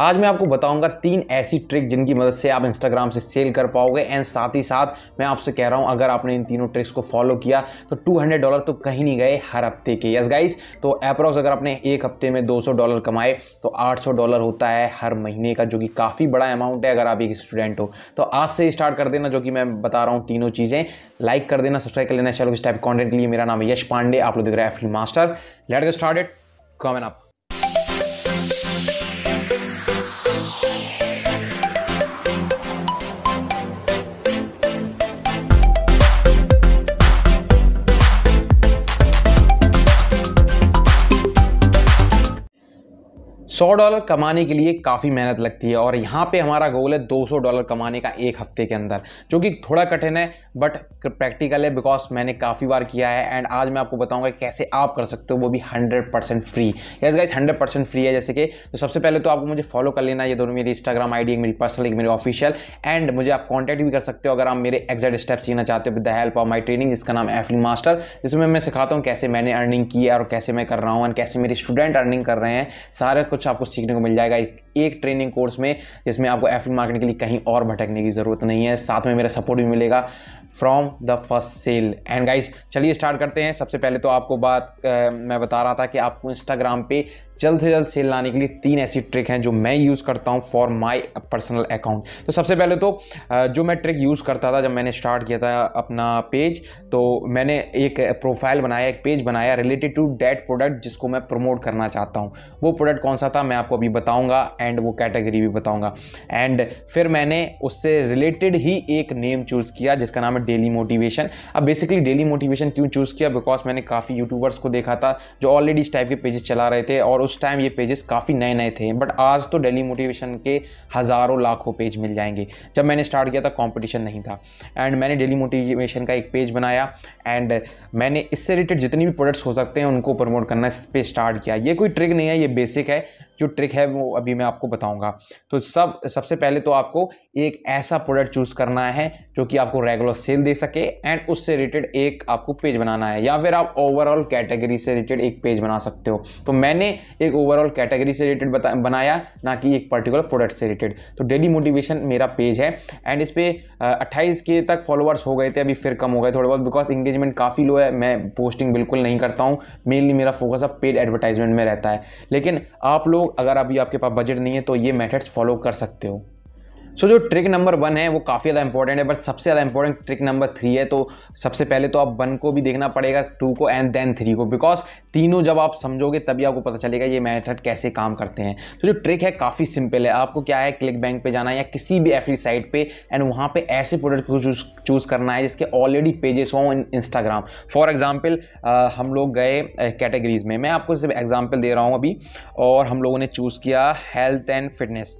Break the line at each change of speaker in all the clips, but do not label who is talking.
आज मैं आपको बताऊंगा तीन ऐसी ट्रिक जिनकी मदद से आप इंस्टाग्राम से सेल कर पाओगे एंड साथ ही साथ मैं आपसे कह रहा हूं अगर आपने इन तीनों ट्रिक्स को फॉलो किया तो 200 डॉलर तो कहीं नहीं गए हर हफ्ते के यस गाइस तो अप्रॉक्स अगर आपने एक हफ्ते में 200 डॉलर कमाए तो 800 डॉलर होता है हर महीने का जो कि काफ़ी बड़ा अमाउंट है अगर आप एक स्टूडेंट हो तो आज से स्टार्ट कर देना जो कि मैं बता रहा हूँ तीनों चीज़ें लाइक कर देना सब्सक्राइब कर लेना चलो इस टाइप कॉन्टेंट के लिए मेरा नाम है यश पांडे आप लोग देख रहे हैं F master let get started come on आप सौ डॉलर कमाने के लिए काफ़ी मेहनत लगती है और यहाँ पे हमारा गोल है 200 डॉलर कमाने का एक हफ्ते के अंदर जो कि थोड़ा कठिन है बट प्रैक्टिकल है बिकॉज मैंने काफ़ी बार किया है एंड आज मैं आपको बताऊंगा कैसे आप कर सकते हो वो भी 100 percent free yes guys 100 percent free है जैसे कि तो सबसे पहले तो आपको मुझे फॉलो कर लेना ये दोनों मेरी इंस्टाग्राम आई एक मेरी पर्सनल एक मेरी ऑफिशियल एंड मुझे आप कॉन्टैक्ट भी कर सकते हो अगर आप मेरे एग्जैक्ट स्टेप्स सीखना चाहते हो with the help of my training जिसका नाम एफली मास्टर जिसमें मैं सिखाता हूँ कैसे मैंने अर्निंग की है और कैसे मैं कर रहा हूँ एंड कैसे मेरे स्टूडेंट अर्निंग कर रहे हैं सारे कुछ आपको सीखने को मिल जाएगा एक, एक ट्रेनिंग कोर्स में जिसमें आपको एफ मार्केटिंग के लिए कहीं और भटकने की ज़रूरत नहीं है साथ में मेरा सपोर्ट भी मिलेगा from the first sale and guys चलिए स्टार्ट करते हैं सबसे पहले तो आपको बात आ, मैं बता रहा था कि आपको इंस्टाग्राम पे जल्द से जल्द सेल लाने के लिए तीन ऐसी ट्रिक हैं जो मैं यूज़ करता हूँ फॉर माय पर्सनल अकाउंट तो सबसे पहले तो जो मैं ट्रिक यूज़ करता था जब मैंने स्टार्ट किया था अपना पेज तो मैंने एक प्रोफाइल बनाया एक पेज बनाया रिलेटेड टू डैट प्रोडक्ट जिसको मैं प्रमोट करना चाहता हूँ वो प्रोडक्ट कौन सा था मैं आपको अभी बताऊँगा एंड वो कैटेगरी भी बताऊँगा एंड फिर मैंने उससे रिलेटेड ही एक नेम चूज़ किया जिसका नाम है डेली मोटिवेशन अब बेसिकली डेली मोटिवेशन क्यों चूज़ किया बिकॉज मैंने काफ़ी यूट्यूबर्स को देखा था जो ऑलरेडी इस टाइप के पेजेस चला रहे थे और उस टाइम ये पेजेस काफ़ी नए नए थे बट आज तो डेली मोटिवेशन के हज़ारों लाखों पेज मिल जाएंगे जब मैंने स्टार्ट किया था कॉम्पिटिशन नहीं था एंड मैंने डेली मोटिवेशन का एक पेज बनाया एंड मैंने इससे रिलेटेड जितनी भी प्रोडक्ट्स हो सकते हैं उनको प्रमोट करना इस पर स्टार्ट किया ये कोई ट्रिक नहीं है ये बेसिक है जो ट्रिक है वो अभी मैं आपको बताऊंगा तो सब सबसे पहले तो आपको एक ऐसा प्रोडक्ट चूज़ करना है जो कि आपको रेगुलर सेल दे सके एंड उससे रिलेटेड एक आपको पेज बनाना है या फिर आप ओवरऑल कैटेगरी से रिलेटेड एक पेज बना सकते हो तो मैंने एक ओवरऑल कैटेगरी से रिलेटेड बनाया ना कि एक पर्टिकुलर प्रोडक्ट से रिलेटेड तो डेली मोटिवेशन मेरा पेज है एंड इस पर अट्ठाईस के तक फॉलोअर्स हो गए थे अभी फिर कम हो गए थोड़े बहुत बिकॉज इंगेजमेंट काफ़ी लो है मैं पोस्टिंग बिल्कुल नहीं करता हूँ मेनली मेरा फोकस अब पेड एडवर्टाइजमेंट में रहता है लेकिन आप लोग अगर अभी आपके पास बजट नहीं है तो ये मेथड्स फॉलो कर सकते हो सो so, जो ट्रिक नंबर वन है वो काफ़ी ज़्यादा इंपॉर्टेंट है बट सबसे ज़्यादा इंपॉर्टेंट ट्रिक नंबर थ्री है तो सबसे पहले तो आप वन को भी देखना पड़ेगा टू को एंड देन थ्री को बिकॉज तीनों जब आप समझोगे तभी आपको पता चलेगा ये मैथड कैसे काम करते हैं तो so, जो ट्रिक है काफ़ी सिंपल है आपको क्या है क्लिक बैंक पर जाना है या किसी भी एफ साइट पर एंड वहाँ पर ऐसे प्रोडक्ट को चूज चूज़ करना है जिसके ऑलरेडी पेजेस हों इन इंस्टाग्राम फॉर एग्जाम्पल हम लोग गए कैटेगरीज में मैं आपको सिर्फ एग्जाम्पल दे रहा हूँ अभी और हम लोगों ने चूज़ किया health and fitness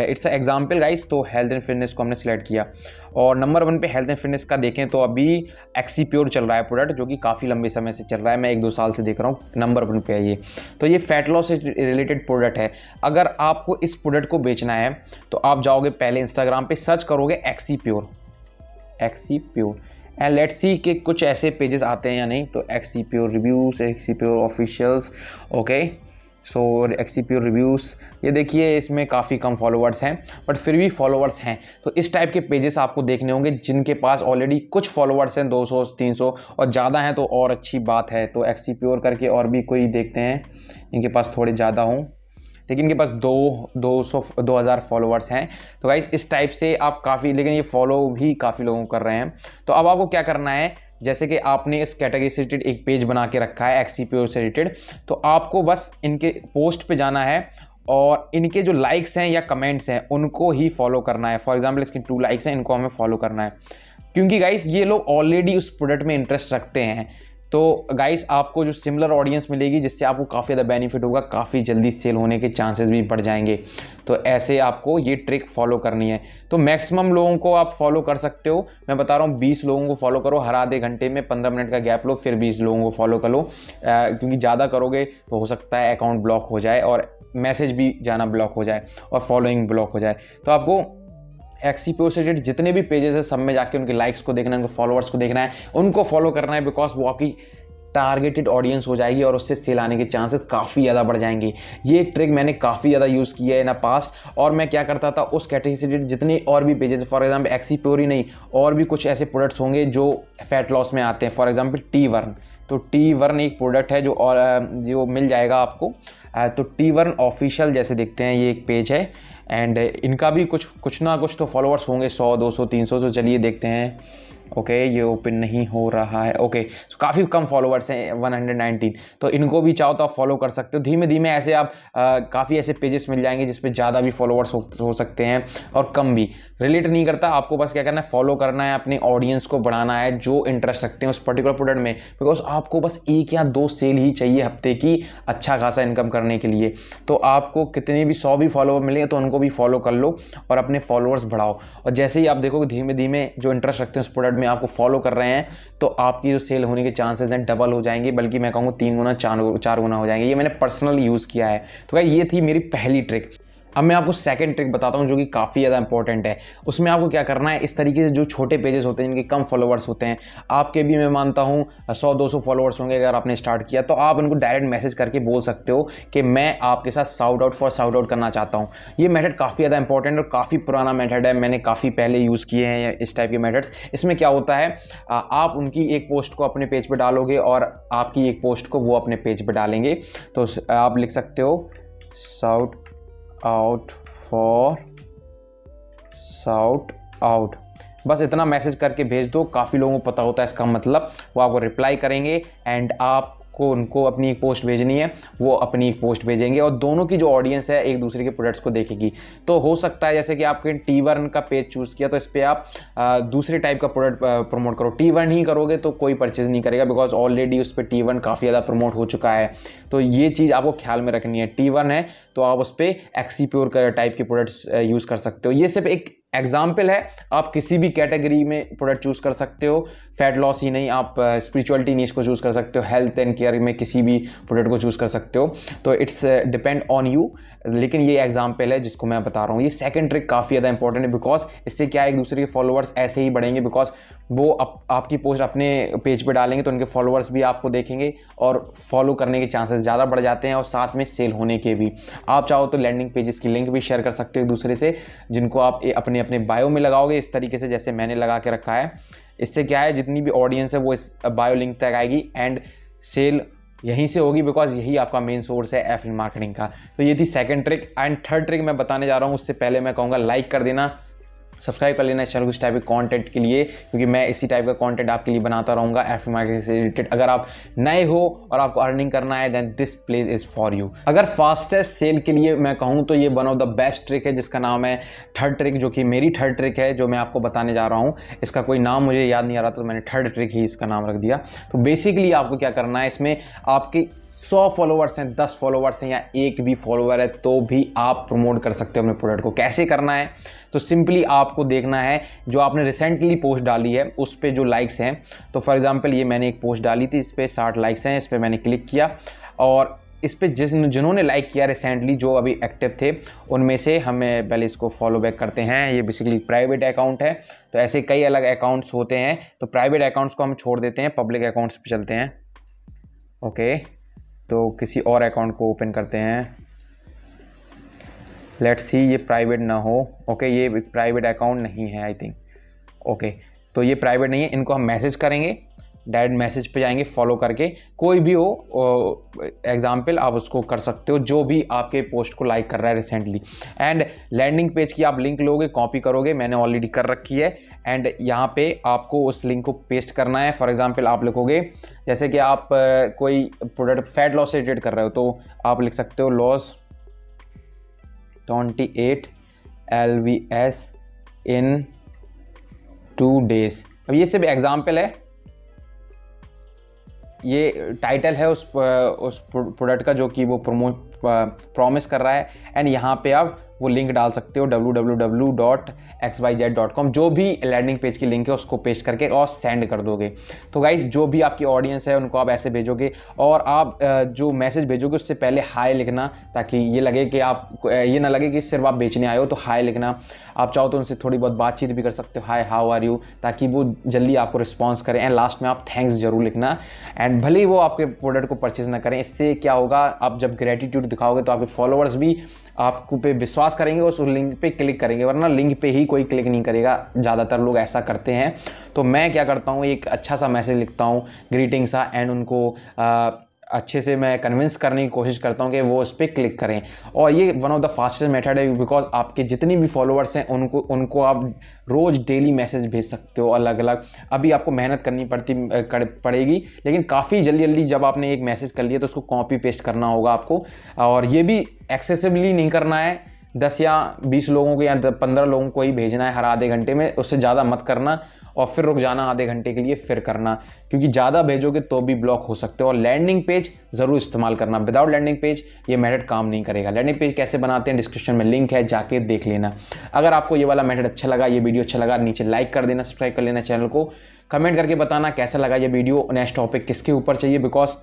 it's example guys तो हेल्थ एंड फिटनेस को हमने सेलेक्ट किया और नंबर वन पे हेल्थ एंड फिटनेस का देखें तो अभी एक्सी प्योर चल रहा है प्रोडक्ट जो कि काफ़ी लंबे समय से चल रहा है मैं एक दो साल से देख रहा हूँ नंबर वन पे है ये तो ये फैट लॉस से रिलेटेड प्रोडक्ट है अगर आपको इस प्रोडक्ट को बेचना है तो आप जाओगे पहले इंस्टाग्राम पर सर्च करोगे Exipure Exipure and let's see के कुछ ऐसे पेजेस आते हैं या नहीं तो Exipure reviews Exipure officials okay so pure reviews ये देखिए इसमें काफ़ी कम फॉलोवर्स हैं बट फिर भी फॉलोअर्स हैं तो इस टाइप के पेजेस आपको देखने होंगे जिनके पास ऑलरेडी कुछ फॉलोवर्स हैं 200 300 और ज़्यादा हैं तो और अच्छी बात है तो एक्सीप्योर करके और भी कोई देखते हैं इनके पास थोड़े ज़्यादा हों लेकिन इनके पास दो दो सौ दो हज़ार फॉलोअर्स हैं तो गाइज इस टाइप से आप काफ़ी लेकिन ये फॉलो भी काफ़ी लोगों कर रहे हैं तो अब आपको क्या करना है जैसे कि आपने इस कैटेगरी से रिलेटेड एक पेज बना के रखा है एक्सी पी से रिलेटेड तो आपको बस इनके पोस्ट पे जाना है और इनके जो लाइक्स हैं या कमेंट्स हैं उनको ही फॉलो करना है फॉर एग्जाम्पल इसके टू लाइक्स हैं इनको हमें फॉलो करना है क्योंकि गाइस ये लोग ऑलरेडी उस प्रोडक्ट में इंटरेस्ट रखते हैं तो गाइस आपको जो सिमिलर ऑडियंस मिलेगी जिससे आपको काफ़ी ज़्यादा बेनिफिट होगा काफ़ी जल्दी सेल होने के चांसेस भी बढ़ जाएंगे तो ऐसे आपको ये ट्रिक फॉलो करनी है तो मैक्सिमम लोगों को आप फॉलो कर सकते हो मैं बता रहा हूँ बीस लोगों को फॉलो करो हर आधे घंटे में पंद्रह मिनट का गैप लो फिर बीस लोगों को फॉलो कर लो क्योंकि ज़्यादा करोगे तो हो सकता है अकाउंट ब्लॉक हो जाए और मैसेज भी जाना ब्लॉक हो जाए और फॉलोइंग ब्लॉक हो जाए तो आपको एक्सी पे से रिलेटेड जितने भी पेजेस है सब में जाके उनके लाइक्स को देखना है उनके फॉलोअर्स को देखना है उनको फॉलो करना है बिकॉज वो आपकी टारगेटेड ऑडियंस हो जाएगी और उससे सेल आने के चांसेस काफ़ी ज़्यादा बढ़ जाएंगे ये ट्रिक मैंने काफ़ी ज़्यादा यूज़ किया है इन पास्ट और मैं क्या करता था उस कैटेगरी से रिलेटेड जितने और भी pages for example Exipure ही नहीं और भी कुछ ऐसे प्रोडक्ट्स होंगे जो फैट लॉस में आते हैं फॉर एग्जाम्पल टी वर्न तो टी वर्न एक प्रोडक्ट है जो और जो मिल जाएगा आपको तो टी वर्न ऑफिशियल जैसे देखते हैं ये एक पेज है एंड इनका भी कुछ कुछ ना कुछ तो फॉलोअर्स होंगे सौ दो सौ तीन सौ तो चलिए देखते हैं ओके okay, ये ओपन नहीं हो रहा है ओके okay, so, काफ़ी कम फॉलोअर्स हैं 119 तो इनको भी चाहो तो आप फॉलो कर सकते हो धीमे धीमे ऐसे आप काफ़ी ऐसे पेजेस मिल जाएंगे जिसपे ज़्यादा भी फॉलोअर्स हो, हो सकते हैं और कम भी रिलेट नहीं करता आपको बस क्या करना है फॉलो करना है अपने ऑडियंस को बढ़ाना है जो इंटरेस्ट रखते हैं उस पर्टिकुलर प्रोडक्ट में बिकॉज आपको बस एक या दो सेल ही चाहिए हफ्ते की अच्छा खासा इनकम करने के लिए तो आपको कितने भी सौ भी फॉलोअर मिलेंगे तो उनको भी फॉलो कर लो और अपने फॉलोअर्स बढ़ाओ और जैसे ही आप देखोगे धीमे धीमे जो इंटरेस्ट रखते हैं उस प्रोडक्ट में आपको फॉलो कर रहे हैं तो आपकी जो सेल होने के चांसेस हैं डबल हो जाएंगे बल्कि मैं कहूँगा तीन गुना चार चार गुना हो जाएंगे ये मैंने पर्सनल यूज़ किया है तो क्या ये थी मेरी पहली ट्रिक अब मैं आपको सेकंड ट्रिक बताता हूँ जो कि काफ़ी ज़्यादा इंपॉर्टेंट है उसमें आपको क्या करना है इस तरीके से जो छोटे पेजेस होते हैं जिनके कम फॉलोवर्स होते हैं आपके भी मैं मानता हूँ सौ दो सौ फॉलोअर्स होंगे अगर आपने स्टार्ट किया तो आप उनको डायरेक्ट मैसेज करके बोल सकते हो कि मैं आपके साथ shout out for shout out करना चाहता हूँ ये मैथड काफ़ी ज़्यादा इंपॉर्टेंट और काफ़ी पुराना मैथड है मैंने काफ़ी पहले यूज़ किए हैं इस टाइप के मैथड्स इसमें क्या होता है आप उनकी एक पोस्ट को अपने पेज पर डालोगे और आपकी एक पोस्ट को वो अपने पेज पर डालेंगे तो आप लिख सकते हो shout out for shout out बस इतना मैसेज करके भेज दो काफ़ी लोगों को पता होता है इसका मतलब वो आपको रिप्लाई करेंगे एंड आप को उनको अपनी एक पोस्ट भेजनी है वो अपनी एक पोस्ट भेजेंगे और दोनों की जो ऑडियंस है एक दूसरे के प्रोडक्ट्स को देखेगी तो हो सकता है जैसे कि आपके टी वर्न का पेज चूज़ किया तो इस पर आप आ, दूसरे टाइप का प्रोडक्ट प्रमोट करो टी वर्न ही करोगे तो कोई परचेज नहीं करेगा बिकॉज ऑलरेडी उस पर टी वर्न काफ़ी ज़्यादा प्रमोट हो चुका है तो ये चीज़ आपको ख्याल में रखनी है टी वर्न है तो आप उस पर एक्सी प्योर टाइप के प्रोडक्ट्स यूज़ कर सकते हो ये सिर्फ एक एग्जाम्पल है आप किसी भी कैटेगरी में प्रोडक्ट चूज़ कर सकते हो फैट लॉस ही नहीं आप स्पिरिचुअलिटी नीच को चूज़ कर सकते हो हेल्थ एंड केयर में किसी भी प्रोडक्ट को चूज़ कर सकते हो तो इट्स डिपेंड ऑन यू लेकिन ये एग्जाम्पल है जिसको मैं बता रहा हूँ ये सेकंड ट्रिक काफ़ी ज़्यादा इंपॉर्टेंट है बिकॉज इससे क्या है एक दूसरे के फॉलोअर्स ऐसे ही बढ़ेंगे बिकॉज वो अप, आपकी पोस्ट अपने पेज पे डालेंगे तो उनके फॉलोअर्स भी आपको देखेंगे और फॉलो करने के चांसेस ज़्यादा बढ़ जाते हैं और साथ में सेल होने के भी आप चाहो तो लैंडिंग पेजेस की लिंक भी शेयर कर सकते हो दूसरे से जिनको आप अपने अपने बायो में लगाओगे इस तरीके से जैसे मैंने लगा के रखा है इससे क्या है जितनी भी ऑडियंस है वो इस बायो लिंक तक आएगी एंड सेल यहीं से होगी बिकॉज यही आपका मेन सोर्स है एफ मार्केटिंग का तो ये थी second trick and third trick मैं बताने जा रहा हूँ उससे पहले मैं कहूँगा लाइक कर देना सब्सक्राइब कर लेना इस चैनल को इस टाइप के कॉन्टेंट के लिए क्योंकि मैं इसी टाइप का कॉन्टेंट आपके लिए बनाता रहूँगा एफ आई से रिलेटेड अगर आप नए हो और आपको अर्निंग करना है then this place is for you अगर फास्टेस्ट सेल के लिए मैं कहूँ तो ये one of the best trick है जिसका नाम है थर्ड ट्रिक जो कि मेरी थर्ड ट्रिक है जो मैं आपको बताने जा रहा हूँ इसका कोई नाम मुझे याद नहीं आ रहा था तो मैंने थर्ड ट्रिक ही इसका नाम रख दिया तो बेसिकली आपको क्या करना है इसमें आपकी सौ फॉलोअर्स हैं दस फॉलोवर्स हैं या एक भी फॉलोवर है तो भी आप प्रमोट कर सकते हो अपने प्रोडक्ट को कैसे करना है तो सिंपली आपको देखना है जो आपने रिसेंटली पोस्ट डाली है उस पर जो लाइक्स हैं तो फॉर एग्जाम्पल ये मैंने एक पोस्ट डाली थी इस पर साठ लाइक्स हैं इस पर मैंने क्लिक किया और इस पर जिस जिन्होंने लाइक किया रिसेंटली जो अभी एक्टिव थे उनमें से हमें पहले इसको फॉलो बैक करते हैं ये बेसिकली प्राइवेट अकाउंट है तो ऐसे कई अलग अकाउंट्स होते हैं तो प्राइवेट अकाउंट्स को हम छोड़ देते हैं पब्लिक अकाउंट्स पे चलते हैं ओके okay. तो किसी और अकाउंट को ओपन करते हैं लेट सी ये प्राइवेट ना हो ओके ये प्राइवेट अकाउंट नहीं है आई थिंक ओके तो ये प्राइवेट नहीं है इनको हम मैसेज करेंगे डायरेक्ट मैसेज पे जाएंगे फॉलो करके कोई भी हो एग्जाम्पल आप उसको कर सकते हो जो भी आपके पोस्ट को लाइक कर रहा है रिसेंटली एंड लैंडिंग पेज की आप लिंक लोगे कॉपी करोगे मैंने ऑलरेडी कर रखी है एंड यहाँ पे आपको उस लिंक को पेस्ट करना है फॉर एग्जाम्पल आप लिखोगे जैसे कि आप कोई प्रोडक्ट फैट लॉस रिलेटेड कर रहे हो तो आप लिख सकते हो loss twenty eight L B S in two days अब ये सिर्फ एग्जाम्पल है ये टाइटल है उस उस प्रोडक्ट का जो कि वो प्रोमो प्रॉमिस कर रहा है एंड यहाँ पे आप वो लिंक डाल सकते हो www.xyz.com जो भी लैंडिंग पेज की लिंक है उसको पेस्ट करके और सेंड कर दोगे तो गाइज जो भी आपकी ऑडियंस है उनको आप ऐसे भेजोगे और आप जो मैसेज भेजोगे उससे पहले हाई लिखना ताकि ये लगे कि आप ये ना लगे कि सिर्फ आप बेचने आए हो तो हाई लिखना आप चाहो तो उनसे थोड़ी बहुत बातचीत भी कर सकते हो हाई हाउ आर यू ताकि वो जल्दी आपको रिस्पॉन्स करें एंड लास्ट में आप थैंक्स जरूर लिखना एंड भले ही वो आपके प्रोडक्ट को परचेज ना करें इससे क्या होगा आप जब ग्रेटिट्यूड दिखाओगे तो आपके फॉलोअर्स भी आप पे विश्वास करेंगे और उस लिंक पे क्लिक करेंगे वरना लिंक पे ही कोई क्लिक नहीं करेगा ज़्यादातर लोग ऐसा करते हैं तो मैं क्या करता हूँ एक अच्छा सा मैसेज लिखता हूँ ग्रीटिंग सा एंड उनको आ, अच्छे से मैं कन्विंस करने की कोशिश करता हूँ कि वो उस पर क्लिक करें और ये one of the fastest method है बिकॉज आपके जितनी भी फॉलोअर्स हैं उनको उनको आप रोज़ डेली मैसेज भेज सकते हो अलग अलग अभी आपको मेहनत करनी पड़ती कर, पड़ेगी लेकिन काफ़ी जल्दी जल्दी जब आपने एक मैसेज कर लिया तो उसको कॉपी पेस्ट करना होगा आपको और ये भी एक्सेसिबली नहीं करना है दस या बीस लोगों को या पंद्रह लोगों को ही भेजना है हर आधे घंटे में उससे ज़्यादा मत करना और फिर रुक जाना आधे घंटे के लिए फिर करना क्योंकि ज़्यादा भेजोगे तो भी ब्लॉक हो सकते हो और लैंडिंग पेज ज़रूर इस्तेमाल करना विदाउट लैंडिंग पेज ये मेथड काम नहीं करेगा लैंडिंग पेज कैसे बनाते हैं डिस्क्रिप्शन में लिंक है जाके देख लेना अगर आपको ये वाला मेथड अच्छा लगा ये वीडियो अच्छा लगा नीचे लाइक कर देना सब्सक्राइब कर लेना चैनल को कमेंट करके बताना कैसा लगा ये वीडियो नेक्स्ट टॉपिक किसके ऊपर चाहिए because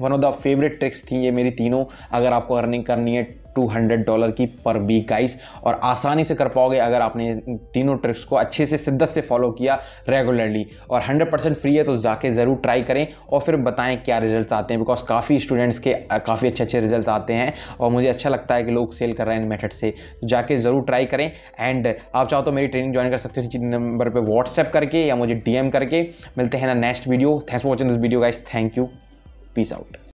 one of the favourite tricks थी ये मेरी तीनों अगर आपको अर्निंग करनी है टू हंड्रेड डॉलर की पर वीक गाइस और आसानी से कर पाओगे अगर आपने तीनों ट्रिक्स को अच्छे से शिद्दत से फॉलो किया रेगुलरली और हंड्रेड परसेंट फ्री है तो जाके ज़रूर ट्राई करें और फिर बताएं क्या रिजल्ट आते हैं बिकॉज काफ़ी स्टूडेंट्स के काफ़ी अच्छे अच्छे रिजल्ट आते हैं और मुझे अच्छा लगता है कि लोग सेल कर रहे हैं इन मेथड से तो जाके ज़रूर ट्राई करें एंड आप चाहो तो मेरी ट्रेनिंग ज्वाइन कर सकते हो इसी नंबर पर व्हाट्सएप करके या मुझे डी करके मिलते हैं ना next video thanks for watching this video guys thank you peace out